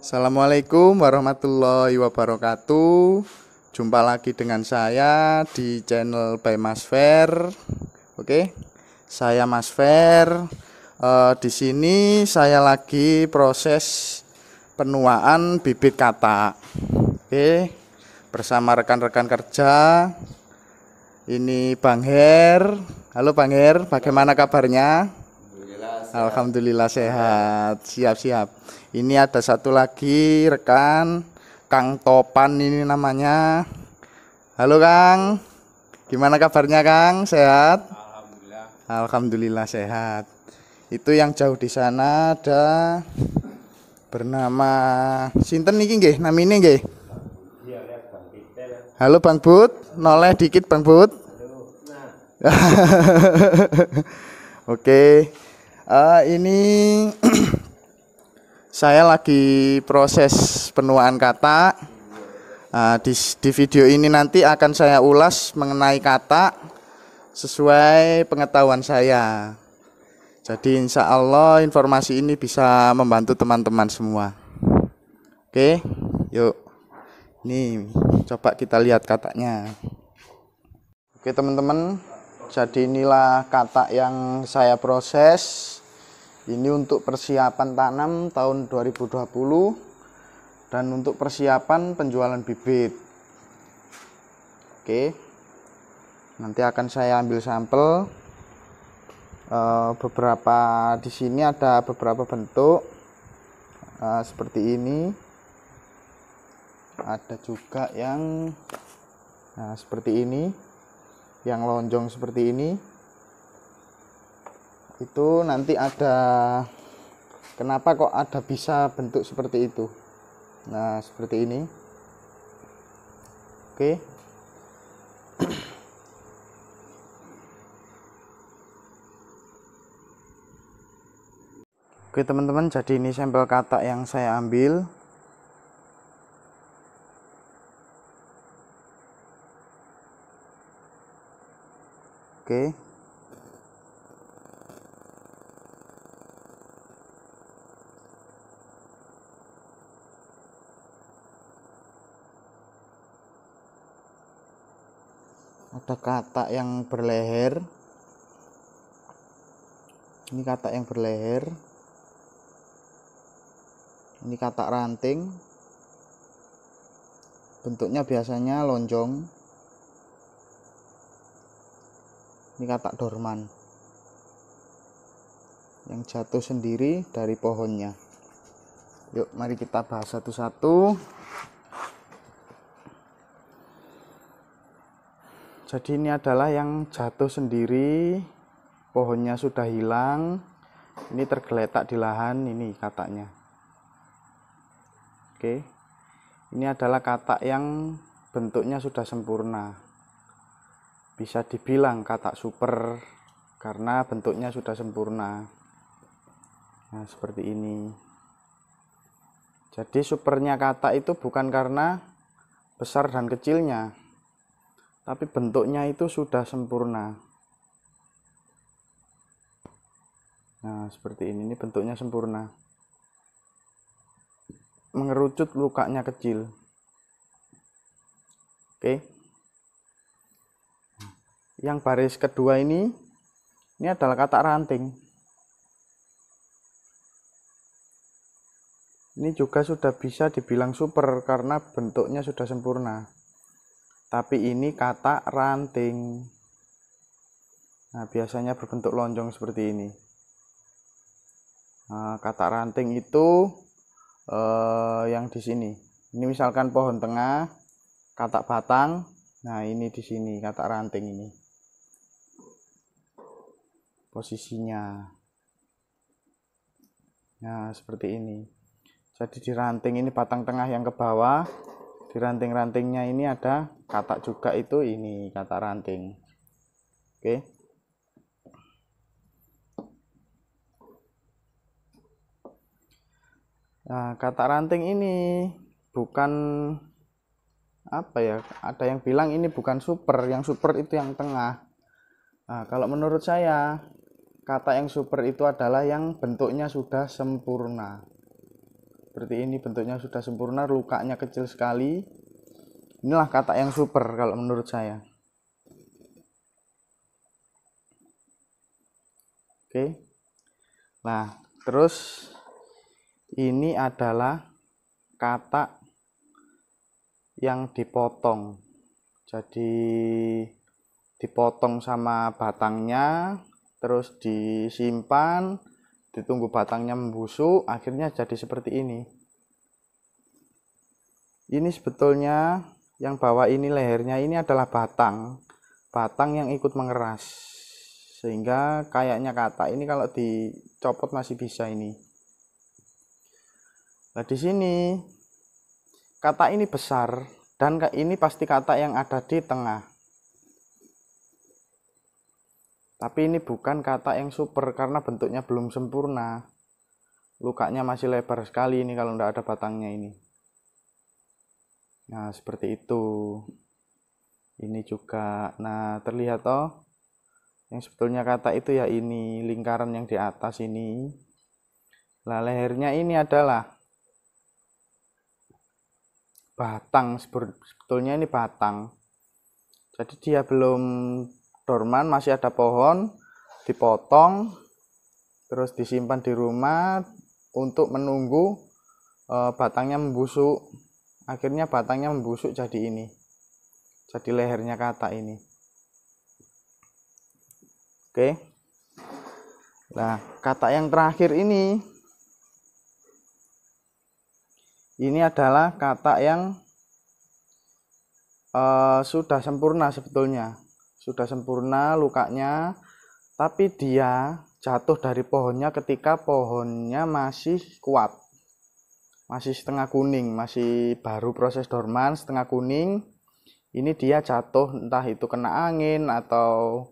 Assalamualaikum warahmatullahi wabarakatuh. Jumpa lagi dengan saya di channel by Mas Fer. Oke, saya Mas Fer. E, di sini saya lagi proses penuaan bibit kata. Oke, bersama rekan-rekan kerja. Ini Bang Her. Halo Bang Her, bagaimana kabarnya? sehat. Alhamdulillah sehat. Siap-siap. Ini ada satu lagi rekan Kang Topan ini namanya. Halo Kang. Gimana kabarnya Kang? Sehat? Alhamdulillah. Alhamdulillah sehat. Itu yang jauh di sana ada bernama Sinten niki nggih, namine nggih. Iya, Halo Bang Bud, noleh dikit Bang Bud. Nah. Oke uh, ini saya lagi proses penuaan kata. Uh, di, di video ini nanti akan saya ulas mengenai kata sesuai pengetahuan saya. Jadi insya Allah informasi ini bisa membantu teman-teman semua. Oke, yuk. Ini coba kita lihat katanya. Oke teman-teman, jadi inilah kata yang saya proses ini untuk persiapan tanam tahun 2020 dan untuk persiapan penjualan bibit. Oke. Nanti akan saya ambil sampel eh, beberapa di sini ada beberapa bentuk eh, seperti ini. Ada juga yang nah, seperti ini, yang lonjong seperti ini itu nanti ada kenapa kok ada bisa bentuk seperti itu nah seperti ini oke Oke teman-teman jadi ini sampel kata yang saya ambil Oke ada katak yang berleher ini katak yang berleher ini katak ranting bentuknya biasanya lonjong ini katak dorman yang jatuh sendiri dari pohonnya yuk mari kita bahas satu-satu jadi ini adalah yang jatuh sendiri pohonnya sudah hilang ini tergeletak di lahan ini kataknya oke ini adalah katak yang bentuknya sudah sempurna bisa dibilang katak super karena bentuknya sudah sempurna nah seperti ini jadi supernya katak itu bukan karena besar dan kecilnya tapi bentuknya itu sudah sempurna nah seperti ini ini bentuknya sempurna mengerucut lukanya kecil oke yang baris kedua ini ini adalah kata ranting ini juga sudah bisa dibilang super karena bentuknya sudah sempurna tapi ini kata ranting. Nah, biasanya berbentuk lonjong seperti ini. Nah, kata ranting itu eh, yang di sini. Ini misalkan pohon tengah, kata batang. Nah, ini di sini kata ranting ini. Posisinya. Nah, seperti ini. Jadi di ranting ini batang tengah yang ke bawah, di ranting-rantingnya ini ada katak juga itu ini katak ranting oke okay. nah katak ranting ini bukan apa ya ada yang bilang ini bukan super yang super itu yang tengah nah, kalau menurut saya kata yang super itu adalah yang bentuknya sudah sempurna seperti ini bentuknya sudah sempurna lukanya kecil sekali inilah katak yang super kalau menurut saya oke nah terus ini adalah katak yang dipotong jadi dipotong sama batangnya terus disimpan ditunggu batangnya membusuk akhirnya jadi seperti ini ini sebetulnya yang bawah ini lehernya ini adalah batang batang yang ikut mengeras sehingga kayaknya kata ini kalau dicopot masih bisa ini nah di sini kata ini besar dan ini pasti kata yang ada di tengah Tapi ini bukan kata yang super karena bentuknya belum sempurna. Lukanya masih lebar sekali ini kalau tidak ada batangnya ini. Nah, seperti itu. Ini juga. Nah, terlihat toh yang sebetulnya kata itu ya ini lingkaran yang di atas ini lah lehernya ini adalah batang sebetulnya ini batang jadi dia belum dorman masih ada pohon dipotong terus disimpan di rumah untuk menunggu e, batangnya membusuk akhirnya batangnya membusuk jadi ini jadi lehernya kata ini oke nah kata yang terakhir ini ini adalah kata yang e, sudah sempurna sebetulnya sudah sempurna lukanya tapi dia jatuh dari pohonnya ketika pohonnya masih kuat masih setengah kuning masih baru proses dorman setengah kuning ini dia jatuh entah itu kena angin atau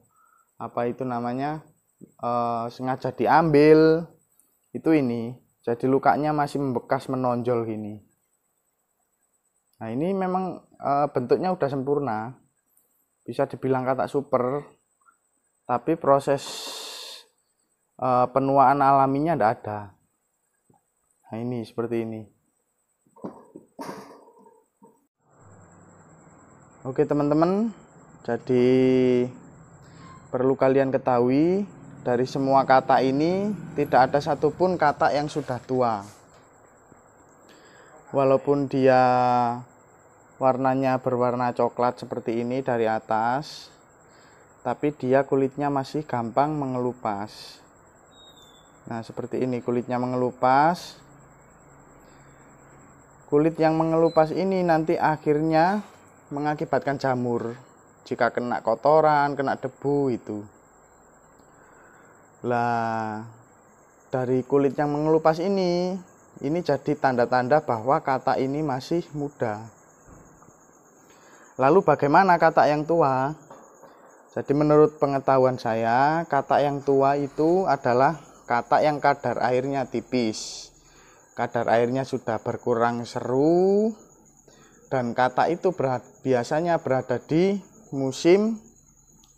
apa itu namanya e, sengaja diambil itu ini jadi lukanya masih membekas menonjol gini nah ini memang e, bentuknya udah sempurna bisa dibilang kata super tapi proses uh, penuaan alaminya tidak ada nah ini seperti ini oke teman-teman jadi perlu kalian ketahui dari semua kata ini tidak ada satupun kata yang sudah tua walaupun dia warnanya berwarna coklat seperti ini dari atas tapi dia kulitnya masih gampang mengelupas nah seperti ini kulitnya mengelupas kulit yang mengelupas ini nanti akhirnya mengakibatkan jamur jika kena kotoran kena debu itu lah dari kulit yang mengelupas ini ini jadi tanda-tanda bahwa kata ini masih muda Lalu bagaimana katak yang tua? Jadi menurut pengetahuan saya, katak yang tua itu adalah katak yang kadar airnya tipis. Kadar airnya sudah berkurang seru dan katak itu berat, biasanya berada di musim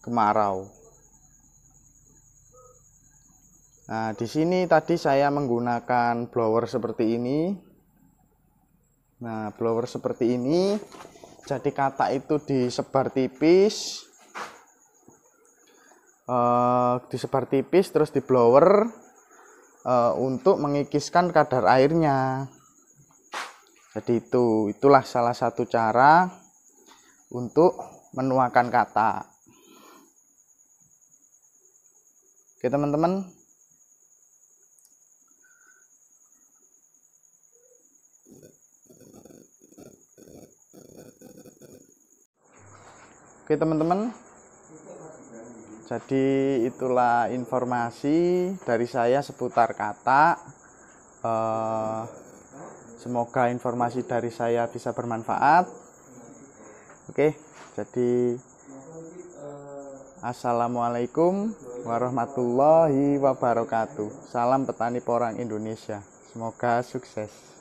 kemarau. Nah, di sini tadi saya menggunakan blower seperti ini. Nah, blower seperti ini jadi kata itu disebar tipis uh, disebar tipis terus di blower uh, untuk mengikiskan kadar airnya jadi itu itulah salah satu cara untuk menuangkan kata oke teman-teman Oke teman-teman, jadi itulah informasi dari saya seputar kata. Eh, semoga informasi dari saya bisa bermanfaat. Oke, jadi assalamualaikum warahmatullahi wabarakatuh. Salam petani porang Indonesia. Semoga sukses.